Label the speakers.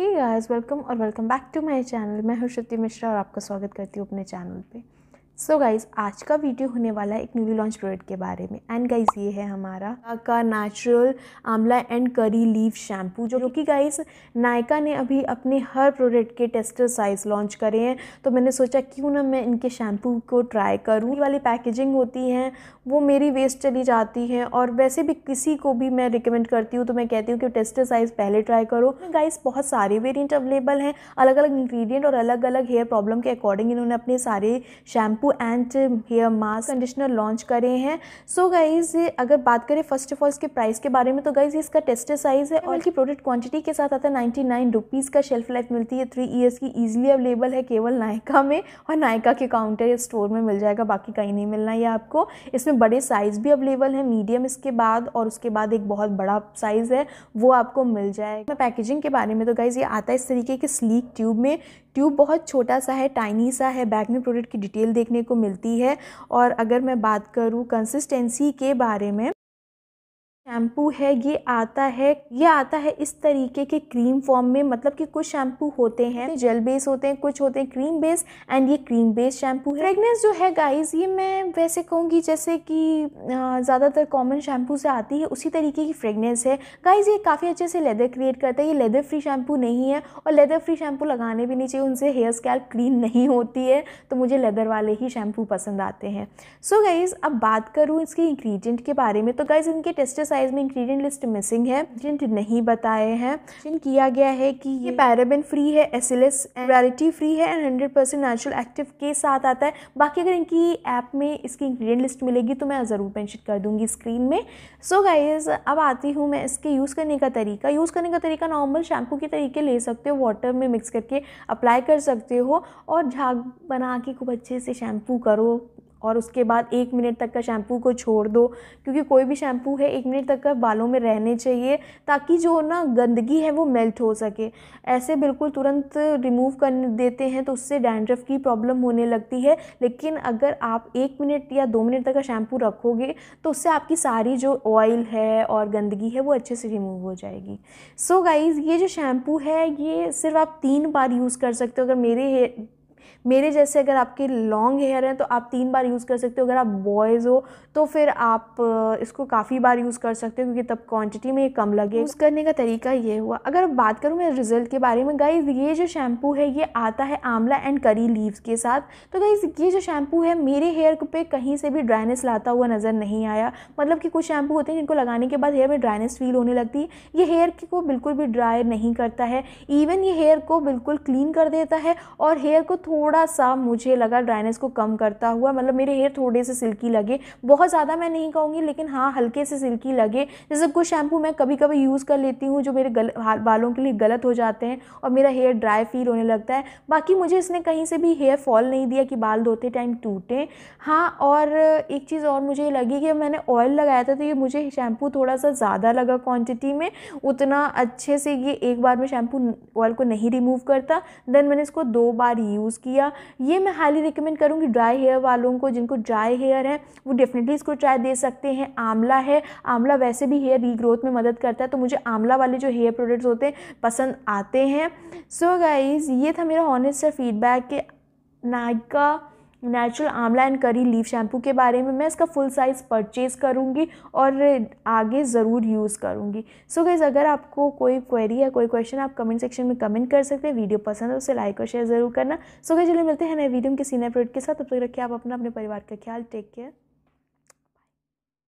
Speaker 1: हे guys welcome और welcome back to my channel मैं हूँ श्रुति मिश्रा और आपका स्वागत करती हूँ अपने चैनल पे सो so गाइज़ आज का वीडियो होने वाला है एक न्यूली लॉन्च प्रोडक्ट के बारे में एंड गाइज़ ये है हमारा का natural amla and curry leaf shampoo जो कि गाइज़ नायका ने अभी अपने हर प्रोडक्ट के टेस्टर साइज़ लॉन्च करे हैं तो मैंने सोचा क्यों ना मैं इनके शैम्पू को ट्राई करूँ वाली पैकेजिंग होती है वो मेरी वेस्ट चली जाती है और वैसे भी किसी को भी मैं रिकमेंड करती हूँ तो मैं कहती हूँ कि टेस्टर साइज़ पहले ट्राई करो गाइज़ बहुत सारे वेरियंट अवेलेबल हैं अलग अलग इन्ग्रीडियंट और अलग अलग हेयर प्रॉब्लम के अकॉर्डिंग इन्होंने अपने सारे shampoo and hair mask conditioner launch रहे हैं सो so गाइज़ अगर बात करें फर्स्ट ऑफ ऑल इसके प्राइस के बारे में तो गाइज़ इसका टेस्टर साइज़ है और इसकी प्रोडक्ट क्वांटिटी के साथ आता है नाइन्टी नाइन रुपीज़ का शेल्फ लाइफ मिलती है थ्री ईयर्स की ईजिली अवेलेबल है केवल नायका में और नायका के काउंटर या स्टोर में मिल जाएगा बाकी कहीं नहीं मिलना यह आपको इसमें बड़े साइज़ भी अवेलेबल है मीडियम इसके बाद और उसके बाद एक बहुत बड़ा साइज़ है वो आपको मिल जाएगा पैकेजिंग के बारे में तो गाइज़ ये आता है इस तरीके के स्लीक ट्यूब में ट्यूब बहुत छोटा सा है टाइनी सा है बैग में प्रोडक्ट की डिटेल देखने को मिलती है और अगर मैं बात करूँ कंसिस्टेंसी के बारे में शैम्पू है ये आता है ये आता है इस तरीके के क्रीम फॉर्म में मतलब कि कुछ शैम्पू होते हैं जेल बेस होते हैं कुछ होते हैं क्रीम बेस एंड ये क्रीम बेस शैम्पू है फ्रेगनेंस जो है गाइस ये मैं वैसे कहूँगी जैसे कि ज़्यादातर कॉमन शैम्पू से आती है उसी तरीके की फ्रेगनेंस है गाइज ये काफ़ी अच्छे से लेदर क्रिएट करता है ये लेदर फ्री शैम्पू नहीं है और लेदर फ्री शैम्पू लगाने भी नहीं चाहिए उनसे हेयर स्कैल्प क्लीन नहीं होती है तो मुझे लेदर वाले ही शैम्पू पसंद आते हैं सो गाइज़ अब बात करूँ इसके इंग्रीडियंट के बारे में तो गाइज़ इनके टेस्टिसाइड एक्सरसाइज में इंग्रेडिएंट लिस्ट मिसिंग है इंग्रेडिएंट नहीं बताए हैं मेंशन किया गया है कि ये पैराबिन फ्री है एसिलिस एंड फ्री है and hundred percent natural active के साथ आता है बाकी अगर इनकी ऐप में इसकी इंग्रेडिएंट लिस्ट मिलेगी तो मैं ज़रूर मैंशन कर दूँगी स्क्रीन में सो so गाइज अब आती हूँ मैं इसके यूज़ करने का तरीका यूज़ करने का तरीका नॉर्मल शैम्पू के तरीके ले सकते हो वाटर में मिक्स करके अप्लाई कर सकते हो और झाग बना के खूब अच्छे से शैम्पू करो और उसके बाद एक मिनट तक का शैम्पू को छोड़ दो क्योंकि कोई भी शैम्पू है एक मिनट तक का बालों में रहने चाहिए ताकि जो ना गंदगी है वो मेल्ट हो सके ऐसे बिल्कुल तुरंत रिमूव कर देते हैं तो उससे डैंड्रफ की प्रॉब्लम होने लगती है लेकिन अगर आप एक मिनट या दो मिनट तक का शैम्पू रखोगे तो उससे आपकी सारी जो ऑयल है और गंदगी है वो अच्छे से रिमूव हो जाएगी सो so गाइज़ ये जो शैम्पू है ये सिर्फ आप तीन बार यूज़ कर सकते हो अगर मेरे मेरे जैसे अगर आपके लॉन्ग हेयर हैं तो आप तीन बार यूज़ कर सकते हो अगर आप बॉयज़ हो तो फिर आप इसको काफ़ी बार यूज़ कर सकते हो क्योंकि तब क्वांटिटी में ये कम लगे यूज़ करने का तरीका ये हुआ अगर बात करूँ मैं रिज़ल्ट के बारे में गाइज ये जो शैम्पू है ये आता है आंवला एंड करी लीव्स के साथ तो गाइज ये जो शैम्पू है मेरे हेयर पर कहीं से भी ड्राइनेस लाता हुआ नज़र नहीं आया मतलब कि कुछ शैम्पू होते हैं जिनको लगाने के बाद हेयर में ड्राइनेस फील होने लगती है ये हेयर को बिल्कुल भी ड्राई नहीं करता है इवन ये हेयर को बिल्कुल क्लीन कर देता है और हेयर को थोड़ा थोड़ा सा मुझे लगा ड्राइनेस को कम करता हुआ मतलब मेरे हेयर थोड़े से सिल्की लगे बहुत ज़्यादा मैं नहीं कहूँगी लेकिन हाँ हल्के से सिल्की लगे जैसे कुछ शैम्पू मैं कभी कभी यूज़ कर लेती हूँ जो मेरे गल बालों के लिए गलत हो जाते हैं और मेरा हेयर ड्राई फील होने लगता है बाकी मुझे इसने कहीं से भी हेयर फॉल नहीं दिया कि बाल धोते टाइम टूटें हाँ और एक चीज़ और मुझे लगी कि मैंने ऑयल लगाया था तो ये मुझे शैम्पू थोड़ा सा ज़्यादा लगा क्वान्टिटी में उतना अच्छे से ये एक बार में शैम्पू ऑयल को नहीं रिमूव करता देन मैंने इसको दो बार यूज़ किया ये मैं हाईली रिकमेंड करूँगी ड्राई हेयर वालों को जिनको ड्राई हेयर है वो डेफिनेटली इसको ट्राई दे सकते हैं आंवला है आंवला वैसे भी हेयर रीग्रोथ में मदद करता है तो मुझे आंवला वाले जो हेयर प्रोडक्ट्स होते हैं पसंद आते हैं सो so गाइज़ ये था मेरा ऑनेस्ट फीडबैक कि Nykaa natural amla and curry leaf shampoo के बारे में मैं इसका फुल साइज़ परचेज़ करूँगी और आगे ज़रूर यूज़ करूँगी सो so अगर आपको कोई क्वेरी या कोई क्वेश्चन आप कमेंट सेक्शन में कमेंट कर सकते हैं वीडियो पसंद है तो उसे लाइक और शेयर ज़रूर करना सो so चलिए मिलते हैं नए वीडियो के सीनियर प्रोडक्ट के साथ तब तक रखिए आप अपना अपने परिवार का ख्याल टेक केयर